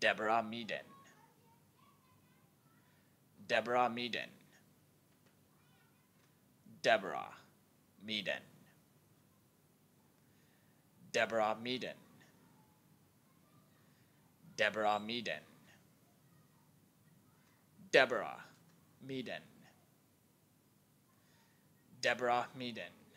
Deborah Meaden. Deborah Meaden. Deborah Meaden. Deborah Meaden. Deborah Meaden. Deborah Meaden. Deborah Meaden.